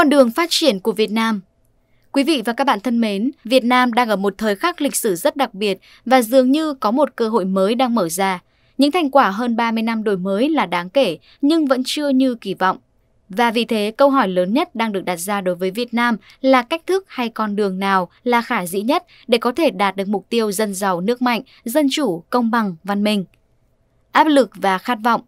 con đường phát triển của Việt Nam. Quý vị và các bạn thân mến, Việt Nam đang ở một thời khắc lịch sử rất đặc biệt và dường như có một cơ hội mới đang mở ra. Những thành quả hơn 30 năm đổi mới là đáng kể nhưng vẫn chưa như kỳ vọng. Và vì thế, câu hỏi lớn nhất đang được đặt ra đối với Việt Nam là cách thức hay con đường nào là khả dĩ nhất để có thể đạt được mục tiêu dân giàu nước mạnh, dân chủ, công bằng, văn minh. Áp lực và khát vọng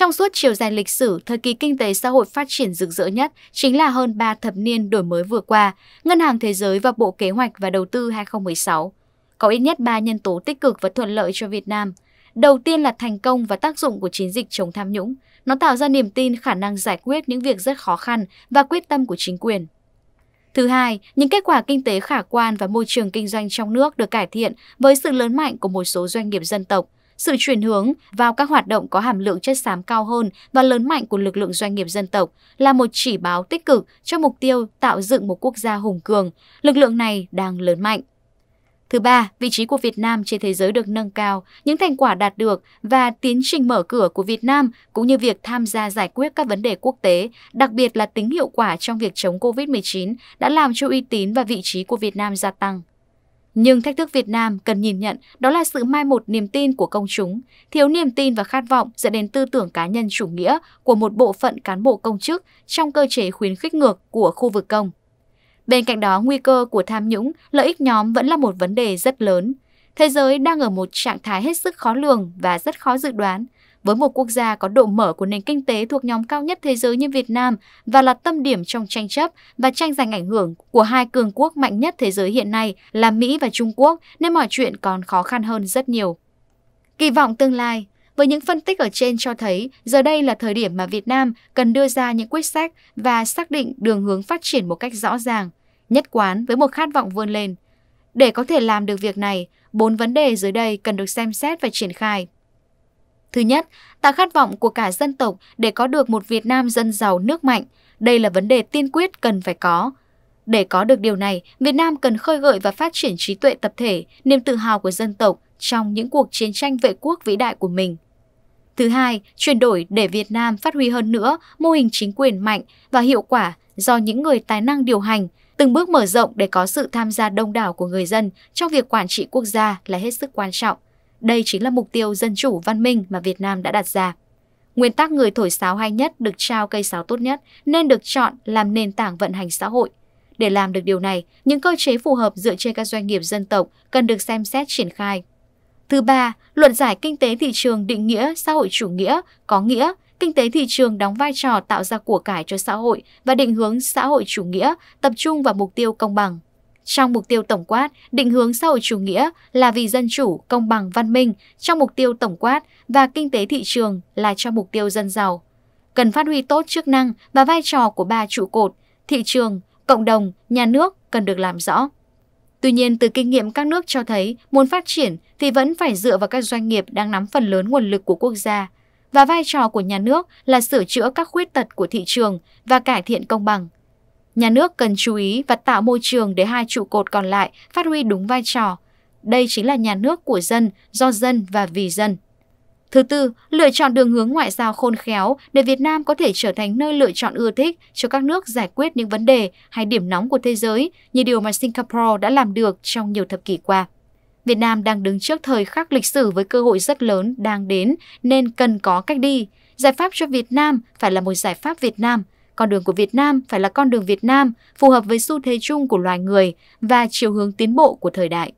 trong suốt chiều dài lịch sử, thời kỳ kinh tế xã hội phát triển rực rỡ nhất chính là hơn 3 thập niên đổi mới vừa qua, Ngân hàng Thế giới và Bộ Kế hoạch và Đầu tư 2016. Có ít nhất 3 nhân tố tích cực và thuận lợi cho Việt Nam. Đầu tiên là thành công và tác dụng của chiến dịch chống tham nhũng. Nó tạo ra niềm tin khả năng giải quyết những việc rất khó khăn và quyết tâm của chính quyền. Thứ hai, những kết quả kinh tế khả quan và môi trường kinh doanh trong nước được cải thiện với sự lớn mạnh của một số doanh nghiệp dân tộc, sự chuyển hướng vào các hoạt động có hàm lượng chất xám cao hơn và lớn mạnh của lực lượng doanh nghiệp dân tộc là một chỉ báo tích cực cho mục tiêu tạo dựng một quốc gia hùng cường. Lực lượng này đang lớn mạnh. Thứ ba, vị trí của Việt Nam trên thế giới được nâng cao, những thành quả đạt được và tiến trình mở cửa của Việt Nam cũng như việc tham gia giải quyết các vấn đề quốc tế, đặc biệt là tính hiệu quả trong việc chống COVID-19 đã làm cho uy tín và vị trí của Việt Nam gia tăng. Nhưng thách thức Việt Nam cần nhìn nhận đó là sự mai một niềm tin của công chúng, thiếu niềm tin và khát vọng dẫn đến tư tưởng cá nhân chủ nghĩa của một bộ phận cán bộ công chức trong cơ chế khuyến khích ngược của khu vực công. Bên cạnh đó, nguy cơ của tham nhũng, lợi ích nhóm vẫn là một vấn đề rất lớn. Thế giới đang ở một trạng thái hết sức khó lường và rất khó dự đoán, với một quốc gia có độ mở của nền kinh tế thuộc nhóm cao nhất thế giới như Việt Nam và là tâm điểm trong tranh chấp và tranh giành ảnh hưởng của hai cường quốc mạnh nhất thế giới hiện nay là Mỹ và Trung Quốc nên mọi chuyện còn khó khăn hơn rất nhiều. Kỳ vọng tương lai với những phân tích ở trên cho thấy, giờ đây là thời điểm mà Việt Nam cần đưa ra những quyết sách và xác định đường hướng phát triển một cách rõ ràng, nhất quán với một khát vọng vươn lên. Để có thể làm được việc này, bốn vấn đề dưới đây cần được xem xét và triển khai. Thứ nhất, ta khát vọng của cả dân tộc để có được một Việt Nam dân giàu nước mạnh. Đây là vấn đề tiên quyết cần phải có. Để có được điều này, Việt Nam cần khơi gợi và phát triển trí tuệ tập thể, niềm tự hào của dân tộc trong những cuộc chiến tranh vệ quốc vĩ đại của mình. Thứ hai, chuyển đổi để Việt Nam phát huy hơn nữa mô hình chính quyền mạnh và hiệu quả do những người tài năng điều hành, từng bước mở rộng để có sự tham gia đông đảo của người dân trong việc quản trị quốc gia là hết sức quan trọng. Đây chính là mục tiêu dân chủ văn minh mà Việt Nam đã đặt ra. Nguyên tắc người thổi sáo hay nhất được trao cây sáo tốt nhất nên được chọn làm nền tảng vận hành xã hội. Để làm được điều này, những cơ chế phù hợp dựa trên các doanh nghiệp dân tộc cần được xem xét triển khai. Thứ ba, luận giải kinh tế thị trường định nghĩa xã hội chủ nghĩa có nghĩa kinh tế thị trường đóng vai trò tạo ra của cải cho xã hội và định hướng xã hội chủ nghĩa tập trung vào mục tiêu công bằng. Trong mục tiêu tổng quát, định hướng xã hội chủ nghĩa là vì dân chủ, công bằng, văn minh trong mục tiêu tổng quát và kinh tế thị trường là cho mục tiêu dân giàu. Cần phát huy tốt chức năng và vai trò của ba trụ cột, thị trường, cộng đồng, nhà nước cần được làm rõ. Tuy nhiên, từ kinh nghiệm các nước cho thấy muốn phát triển thì vẫn phải dựa vào các doanh nghiệp đang nắm phần lớn nguồn lực của quốc gia và vai trò của nhà nước là sửa chữa các khuyết tật của thị trường và cải thiện công bằng. Nhà nước cần chú ý và tạo môi trường để hai trụ cột còn lại phát huy đúng vai trò. Đây chính là nhà nước của dân, do dân và vì dân. Thứ tư, lựa chọn đường hướng ngoại giao khôn khéo để Việt Nam có thể trở thành nơi lựa chọn ưa thích cho các nước giải quyết những vấn đề hay điểm nóng của thế giới như điều mà Singapore đã làm được trong nhiều thập kỷ qua. Việt Nam đang đứng trước thời khắc lịch sử với cơ hội rất lớn đang đến nên cần có cách đi. Giải pháp cho Việt Nam phải là một giải pháp Việt Nam, con đường của Việt Nam phải là con đường Việt Nam, phù hợp với xu thế chung của loài người và chiều hướng tiến bộ của thời đại.